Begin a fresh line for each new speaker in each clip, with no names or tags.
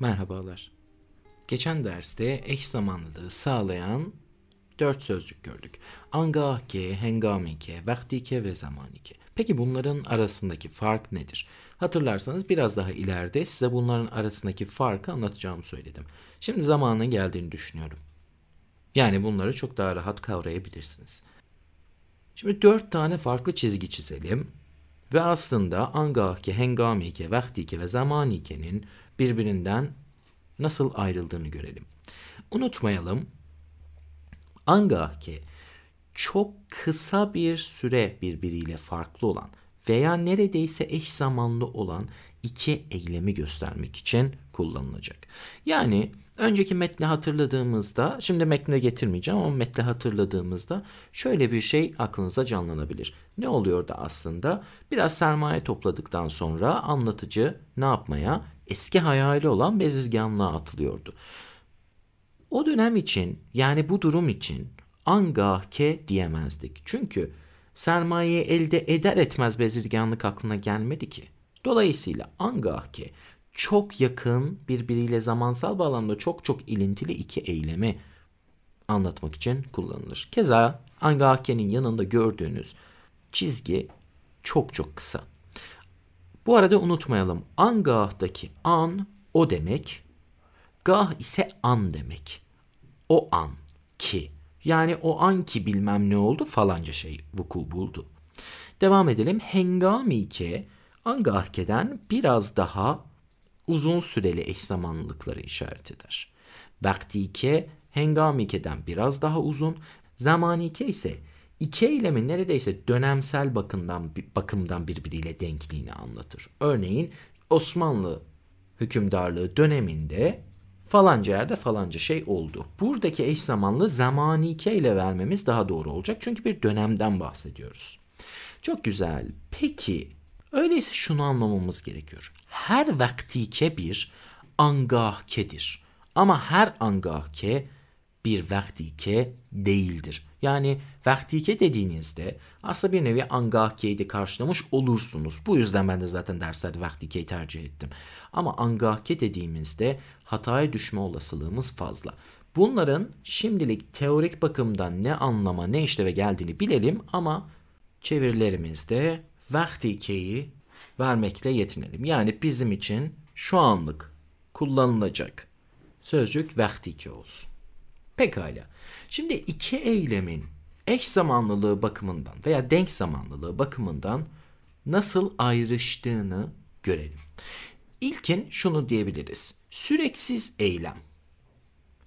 Merhabalar. Geçen derste eş zamanlılığı sağlayan dört sözcük gördük. Angahke, hengamike, vaktike ve zamanike. Peki bunların arasındaki fark nedir? Hatırlarsanız biraz daha ileride size bunların arasındaki farkı anlatacağımı söyledim. Şimdi zamanın geldiğini düşünüyorum. Yani bunları çok daha rahat kavrayabilirsiniz. Şimdi dört tane farklı çizgi çizelim. Ve aslında angahke, hengamike, vaktike ve zamanike'nin birbirinden nasıl ayrıldığını görelim. Unutmayalım Anga ki çok kısa bir süre birbiriyle farklı olan veya neredeyse eş zamanlı olan iki eylemi göstermek için kullanılacak. Yani önceki metni hatırladığımızda, şimdi metne getirmeyeceğim ama metni hatırladığımızda şöyle bir şey aklınıza canlanabilir. Ne oluyor da aslında? Biraz sermaye topladıktan sonra anlatıcı ne yapmaya? eski hayali olan bezirganlığa atılıyordu. O dönem için yani bu durum için angahke diyemezdik. Çünkü sermayeyi elde eder etmez bezirganlık aklına gelmedi ki. Dolayısıyla angahke çok yakın birbiriyle zamansal bağlamda çok çok ilintili iki eylemi anlatmak için kullanılır. Keza angahkenin yanında gördüğünüz çizgi çok çok kısa. Bu arada unutmayalım. Angah'taki an o demek. Gah ise an demek. O an ki. Yani o an ki bilmem ne oldu falanca şey vuku buldu. Devam edelim. Hengamike angahkeden biraz daha uzun süreli eş zamanlılıkları işaret eder. Vaktike hengamikeden biraz daha uzun, zamanike ise İki eylemin neredeyse dönemsel bakımdan, bakımdan birbiriyle denkliğini anlatır. Örneğin Osmanlı hükümdarlığı döneminde falanca yerde falanca şey oldu. Buradaki eş zamanlı zamanike ile vermemiz daha doğru olacak. Çünkü bir dönemden bahsediyoruz. Çok güzel. Peki öyleyse şunu anlamamız gerekiyor. Her vaktike bir angahkedir. Ama her angahke bir vaktike değildir. Yani vaktike dediğinizde aslında bir nevi angahkeyi de karşılamış olursunuz. Bu yüzden ben de zaten derslerde vaktikeyi tercih ettim. Ama angahke dediğimizde hataya düşme olasılığımız fazla. Bunların şimdilik teorik bakımdan ne anlama ne işleve geldiğini bilelim ama çevirilerimizde vaktikeyi vermekle yetinelim. Yani bizim için şu anlık kullanılacak sözcük vaktike olsun. Pekala. Şimdi iki eylemin eş zamanlılığı bakımından veya denk zamanlılığı bakımından nasıl ayrıştığını görelim. İlkin şunu diyebiliriz. Süreksiz eylem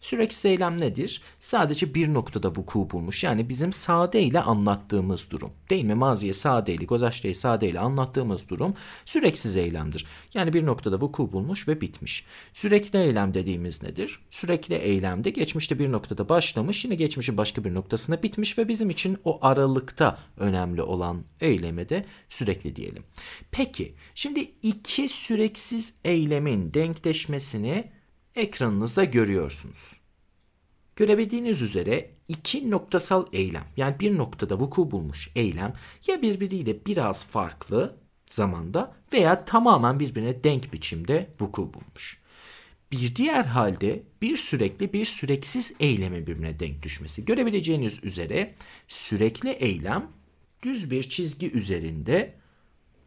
Süreksiz eylem nedir? Sadece bir noktada vuku bulmuş. Yani bizim sade ile anlattığımız durum. Değil mi? Maziye sade ile, gozaşteyi anlattığımız durum süreksiz eylemdir. Yani bir noktada vuku bulmuş ve bitmiş. Sürekli eylem dediğimiz nedir? Sürekli eylemde geçmişte bir noktada başlamış, yine geçmişin başka bir noktasına bitmiş ve bizim için o aralıkta önemli olan eyleme de sürekli diyelim. Peki, şimdi iki süreksiz eylemin denkleşmesini ekranınızda görüyorsunuz. Görebildiğiniz üzere iki noktasal eylem yani bir noktada vuku bulmuş eylem ya birbiriyle biraz farklı zamanda veya tamamen birbirine denk biçimde vuku bulmuş. Bir diğer halde bir sürekli bir süreksiz eyleme birbirine denk düşmesi. Görebileceğiniz üzere sürekli eylem düz bir çizgi üzerinde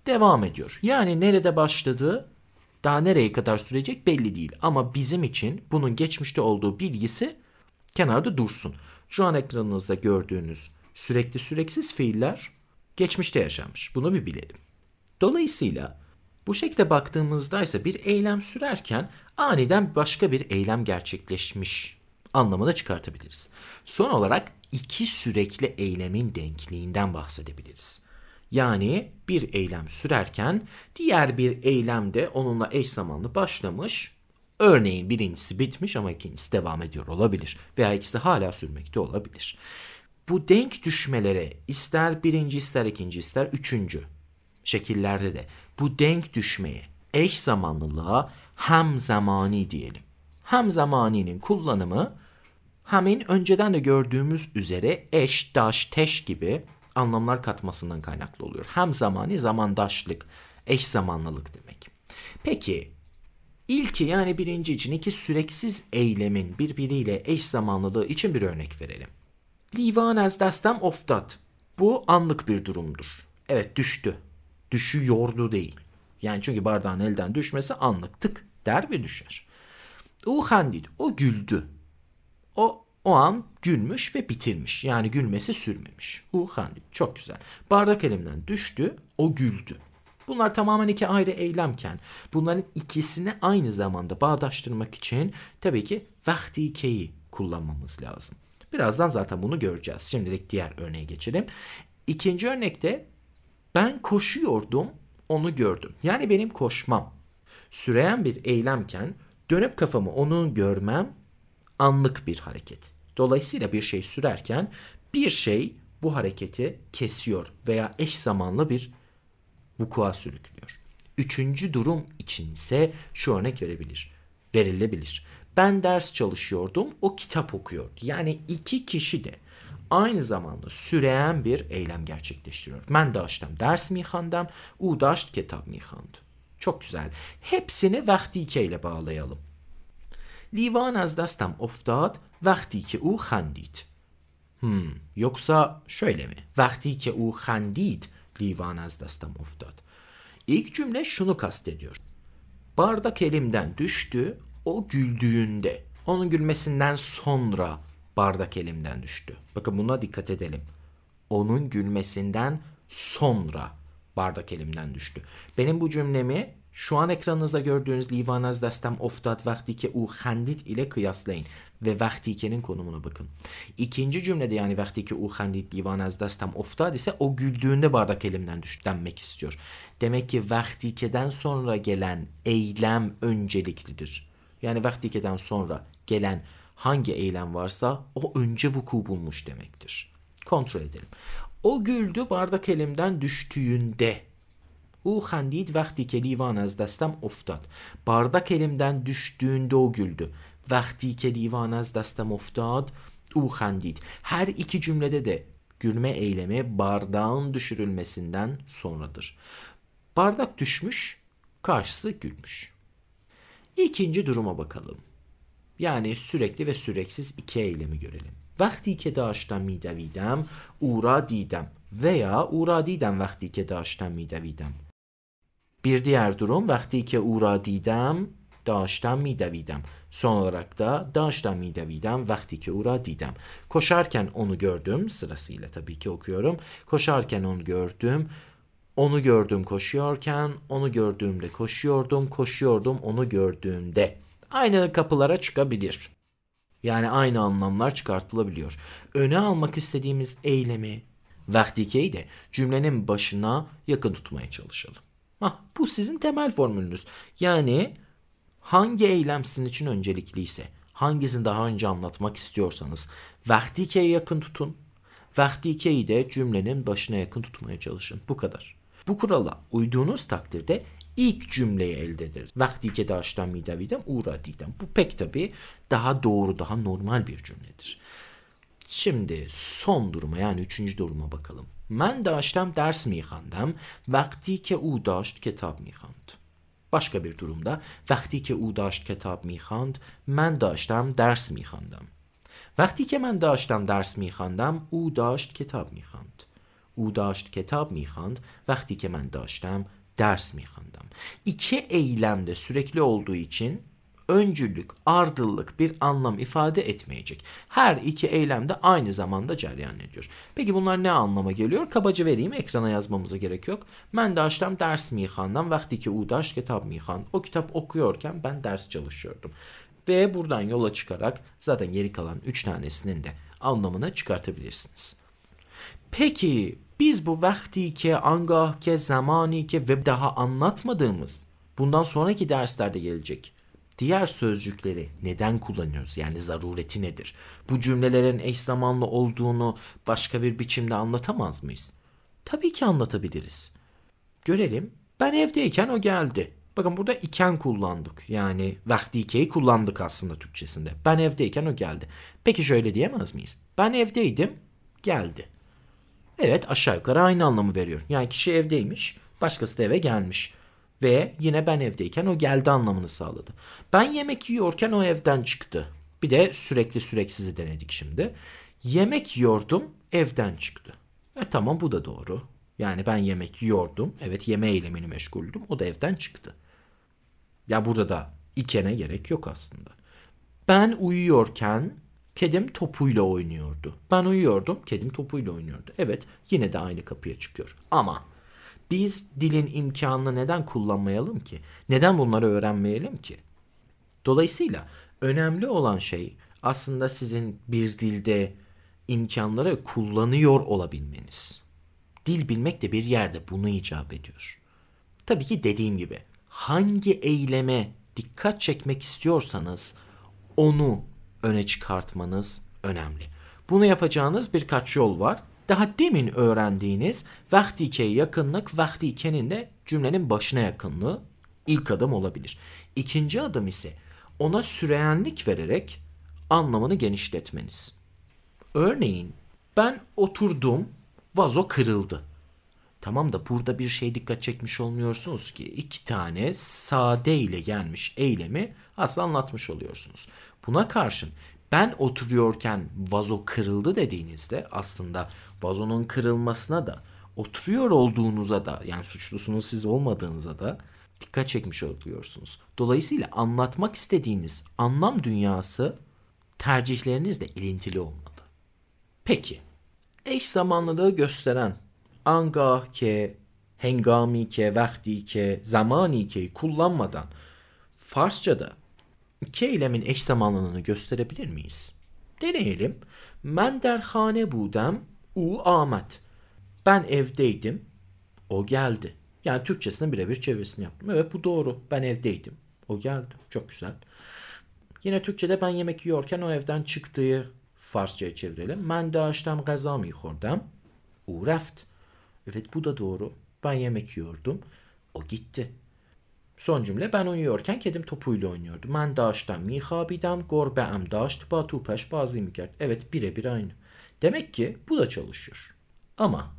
devam ediyor. Yani nerede başladı? Daha nereye kadar sürecek belli değil. Ama bizim için bunun geçmişte olduğu bilgisi kenarda dursun. Şu an ekranınızda gördüğünüz sürekli süreksiz fiiller geçmişte yaşanmış. Bunu bir bilelim. Dolayısıyla bu şekilde baktığımızda ise bir eylem sürerken aniden başka bir eylem gerçekleşmiş anlamına çıkartabiliriz. Son olarak iki sürekli eylemin denkliğinden bahsedebiliriz. Yani bir eylem sürerken diğer bir eylem de onunla eş zamanlı başlamış. Örneğin birincisi bitmiş ama ikincisi devam ediyor olabilir veya ikisi hala sürmekte olabilir. Bu denk düşmelere ister birinci ister ikinci ister üçüncü şekillerde de bu denk düşmeye eş zamanlılığa hem zamani diyelim. Hem zamaninin kullanımı hemen önceden de gördüğümüz üzere eş, daş, teş gibi anlamlar katmasından kaynaklı oluyor. Hem zamani zamandaşlık, eş zamanlılık demek. Peki ilki yani birinci için iki süreksiz eylemin birbiriyle eş zamanlılığı için bir örnek verelim. Livan az dastem oftat. Bu anlık bir durumdur. Evet düştü. Düşü yordu değil. Yani çünkü bardağın elden düşmesi anlık tık der ve düşer. O handil. O güldü. O o an gülmüş ve bitirmiş. Yani gülmesi sürmemiş. Uhandik çok güzel. Bardak elimden düştü, o güldü. Bunlar tamamen iki ayrı eylemken bunların ikisini aynı zamanda bağdaştırmak için tabii ki vahdikeyi kullanmamız lazım. Birazdan zaten bunu göreceğiz. Şimdilik diğer örneğe geçelim. İkinci örnekte ben koşuyordum onu gördüm. Yani benim koşmam süreyen bir eylemken dönüp kafamı onun görmem anlık bir hareket. Dolayısıyla bir şey sürerken bir şey bu hareketi kesiyor veya eş zamanlı bir vukua sürüklüyor. Üçüncü durum için ise şu örnek verebilir, verilebilir. Ben ders çalışıyordum, o kitap okuyor. Yani iki kişi de aynı zamanda süreyen bir eylem gerçekleştiriyor. Ben daştım ders mihkandam, u daşt kitap mihkandı. Çok güzel. Hepsini vaktike ile bağlayalım. لیوان از دستم افتاد وقتی که او خندید هم yoksa şöyle mi? Vakti ki o خندید لیوان از دستم افتاد. İlk cümle şunu kastediyor. Bardak elimden düştü, o güldüğünde. Onun gülmesinden sonra bardak elimden düştü. Bakın buna dikkat edelim. Onun gülmesinden sonra bardak elimden düştü. Benim bu cümlemi şu an ekranınızda gördüğünüz Livan destem oftat vakti ki u xandit ile kıyaslayın ve vakti ke'nin konumuna bakın. İkinci cümlede yani vakti ki u xandit Livan destem oftat ise o güldüğünde bardak elimden düştenmek istiyor. Demek ki vakti ke'den sonra gelen eylem önceliklidir. Yani vakti ke'den sonra gelen hangi eylem varsa o önce vuku bulmuş demektir. Kontrol edelim. O güldü bardak elimden düştüğünde او خندید وقتی که لیوان از دستم افتاد باردک elimden düştüğünde o güldü وقتی که لیوان از دستم افتاد او خندید her iki cümlede de gülme eylemi bardağın düşürülmesinden sonradır. Bardak düşmüş, karşısı gülmüş. İkinci duruma bakalım. Yani sürekli ve süreksiz iki eylemi görelim. Vakti ke daştan midavidem, uğra didem veya uğra didem vakti ke daştan midavidem. Bir diğer durum vakti ki او را دیدم داشتم میدویدم. Son olarak da داشتم میدویدم وقتی که او را دیدم. Koşarken onu gördüm sırasıyla tabii ki okuyorum. Koşarken onu gördüm. Onu gördüm koşuyorken, onu gördüğümde koşuyordum, koşuyordum onu gördüğümde. Aynı kapılara çıkabilir. Yani aynı anlamlar çıkartılabiliyor. Öne almak istediğimiz eylemi, vaktikeyi de cümlenin başına yakın tutmaya çalışalım. Hah, bu sizin temel formülünüz. Yani hangi eylem sizin için öncelikliyse, hangisini daha önce anlatmak istiyorsanız vakti ikiye yakın tutun. Vakti ikiyi de cümlenin başına yakın tutmaya çalışın. Bu kadar. Bu kurala uyduğunuz takdirde ilk cümleyi elde ederiz. Vakti ki daştan midavidem uğra didem. Bu pek tabi daha doğru, daha normal bir cümledir. Şimdi son duruma yani üçüncü duruma bakalım. من داشتم درس میخواندم وقتی که او داشت کتاب میخواند başka بیر durumda وقتی که او داشت کتاب میخواند من داشتم درس میخواندم وقتی که من داشتم درس میخواندم او داشت کتاب میخواند او داشت کتاب میخواند وقتی که من داشتم درس میخواندم چه ایلمده sürekli olduğu için öncüllük, ardıllık bir anlam ifade etmeyecek. Her iki eylem de aynı zamanda cereyan ediyor. Peki bunlar ne anlama geliyor? Kabaca vereyim ekrana yazmamıza gerek yok. Ben de açtım ders mixandan vakti ki udaş kitap mixan. O kitap okuyorken ben ders çalışıyordum. Ve buradan yola çıkarak zaten geri kalan üç tanesinin de anlamını çıkartabilirsiniz. Peki biz bu vakti ki, angah ki, zamani ki ve daha anlatmadığımız bundan sonraki derslerde gelecek diğer sözcükleri neden kullanıyoruz? Yani zarureti nedir? Bu cümlelerin eş zamanlı olduğunu başka bir biçimde anlatamaz mıyız? Tabii ki anlatabiliriz. Görelim. Ben evdeyken o geldi. Bakın burada iken kullandık. Yani vahdikeyi kullandık aslında Türkçesinde. Ben evdeyken o geldi. Peki şöyle diyemez miyiz? Ben evdeydim, geldi. Evet aşağı yukarı aynı anlamı veriyor. Yani kişi evdeymiş, başkası da eve gelmiş ve yine ben evdeyken o geldi anlamını sağladı. Ben yemek yiyorken o evden çıktı. Bir de sürekli süreksizi denedik şimdi. Yemek yordum, evden çıktı. E tamam bu da doğru. Yani ben yemek yordum, Evet yeme eylemini meşguldüm. O da evden çıktı. Ya burada da ikene gerek yok aslında. Ben uyuyorken kedim topuyla oynuyordu. Ben uyuyordum, kedim topuyla oynuyordu. Evet, yine de aynı kapıya çıkıyor. Ama biz dilin imkanını neden kullanmayalım ki? Neden bunları öğrenmeyelim ki? Dolayısıyla önemli olan şey aslında sizin bir dilde imkanları kullanıyor olabilmeniz. Dil bilmek de bir yerde bunu icap ediyor. Tabii ki dediğim gibi hangi eyleme dikkat çekmek istiyorsanız onu öne çıkartmanız önemli. Bunu yapacağınız birkaç yol var daha demin öğrendiğiniz vaktike yakınlık vaktikenin de cümlenin başına yakınlığı ilk adım olabilir. İkinci adım ise ona süreyenlik vererek anlamını genişletmeniz. Örneğin ben oturdum vazo kırıldı. Tamam da burada bir şey dikkat çekmiş olmuyorsunuz ki iki tane sade ile gelmiş eylemi aslında anlatmış oluyorsunuz. Buna karşın ben oturuyorken vazo kırıldı dediğinizde aslında vazonun kırılmasına da oturuyor olduğunuza da yani suçlusunun siz olmadığınıza da dikkat çekmiş oluyorsunuz. Dolayısıyla anlatmak istediğiniz anlam dünyası tercihlerinizle ilintili olmalı. Peki, eş zamanlılığı gösteren angah ke, hengami ke, vakti ke, zamani ke'yi kullanmadan Farsça'da iki eylemin eş zamanlılığını gösterebilir miyiz? Deneyelim. Ben derhane budem u Ahmet. Ben evdeydim. O geldi. Yani Türkçesine birebir çevresini yaptım. Evet bu doğru. Ben evdeydim. O geldi. Çok güzel. Yine Türkçe'de ben yemek yiyorken o evden çıktığı Farsça'ya çevirelim. Ben daştam gaza mı yiyordum? U reft. Evet bu da doğru. Ben yemek yiyordum. O gitti. Son cümle ben oynuyorken kedim topuyla oynuyordu. Ben daştan mihabidem, gorbe'em daşt, peş, bazı mikert. Evet birebir aynı. Demek ki bu da çalışıyor. Ama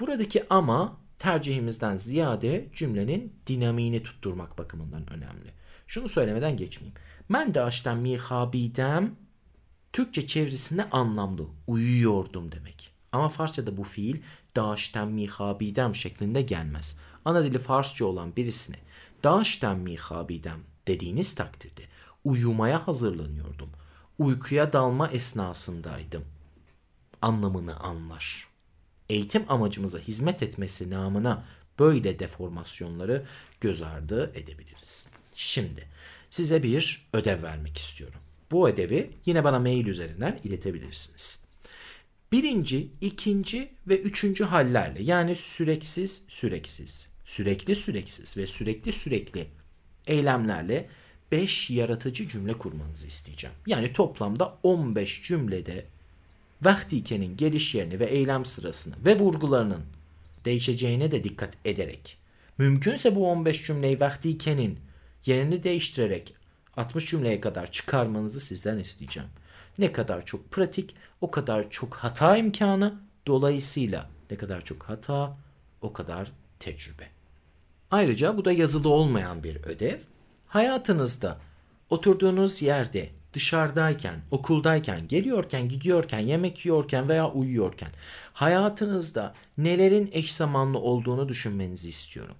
buradaki ama tercihimizden ziyade cümlenin dinamini tutturmak bakımından önemli. Şunu söylemeden geçmeyeyim. Ben daştan mihabidem Türkçe çevresinde anlamlı uyuyordum demek. Ama Farsça'da bu fiil daşten mihabidem şeklinde gelmez. Ana dili Farsça olan birisine daşten mihabidem dediğiniz takdirde uyumaya hazırlanıyordum. Uykuya dalma esnasındaydım. Anlamını anlar. Eğitim amacımıza hizmet etmesi namına böyle deformasyonları göz ardı edebiliriz. Şimdi size bir ödev vermek istiyorum. Bu ödevi yine bana mail üzerinden iletebilirsiniz. Birinci, ikinci ve üçüncü hallerle yani süreksiz, süreksiz, sürekli süreksiz ve sürekli sürekli eylemlerle 5 yaratıcı cümle kurmanızı isteyeceğim. Yani toplamda 15 cümlede vaktikenin geliş yerini ve eylem sırasını ve vurgularının değişeceğine de dikkat ederek mümkünse bu 15 cümleyi vaktikenin yerini değiştirerek 60 cümleye kadar çıkarmanızı sizden isteyeceğim. Ne kadar çok pratik o kadar çok hata imkanı dolayısıyla ne kadar çok hata o kadar tecrübe. Ayrıca bu da yazılı olmayan bir ödev. Hayatınızda oturduğunuz yerde, dışarıdayken, okuldayken, geliyorken, gidiyorken, yemek yiyorken veya uyuyorken hayatınızda nelerin eş zamanlı olduğunu düşünmenizi istiyorum.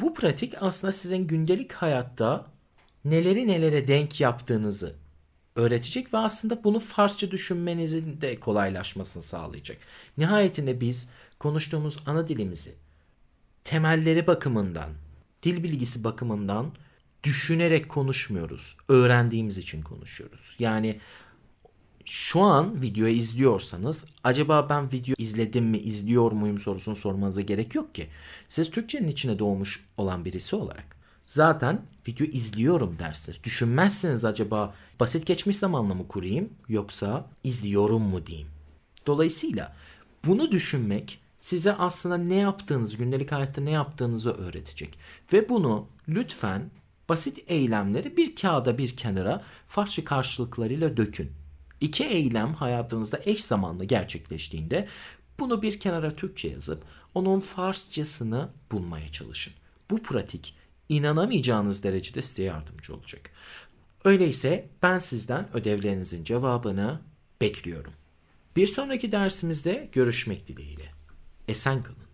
Bu pratik aslında sizin gündelik hayatta neleri nelere denk yaptığınızı öğretecek ve aslında bunu Farsça düşünmenizin de kolaylaşmasını sağlayacak. Nihayetinde biz konuştuğumuz ana dilimizi temelleri bakımından, dil bilgisi bakımından düşünerek konuşmuyoruz. Öğrendiğimiz için konuşuyoruz. Yani şu an videoyu izliyorsanız acaba ben video izledim mi izliyor muyum sorusunu sormanıza gerek yok ki. Siz Türkçenin içine doğmuş olan birisi olarak zaten video izliyorum dersiniz. Düşünmezsiniz acaba basit geçmiş zamanla mı kurayım yoksa izliyorum mu diyeyim. Dolayısıyla bunu düşünmek size aslında ne yaptığınızı, gündelik hayatta ne yaptığınızı öğretecek. Ve bunu lütfen basit eylemleri bir kağıda bir kenara Farsça karşılıklarıyla dökün. İki eylem hayatınızda eş zamanlı gerçekleştiğinde bunu bir kenara Türkçe yazıp onun Farsçasını bulmaya çalışın. Bu pratik inanamayacağınız derecede size yardımcı olacak. Öyleyse ben sizden ödevlerinizin cevabını bekliyorum. Bir sonraki dersimizde görüşmek dileğiyle. es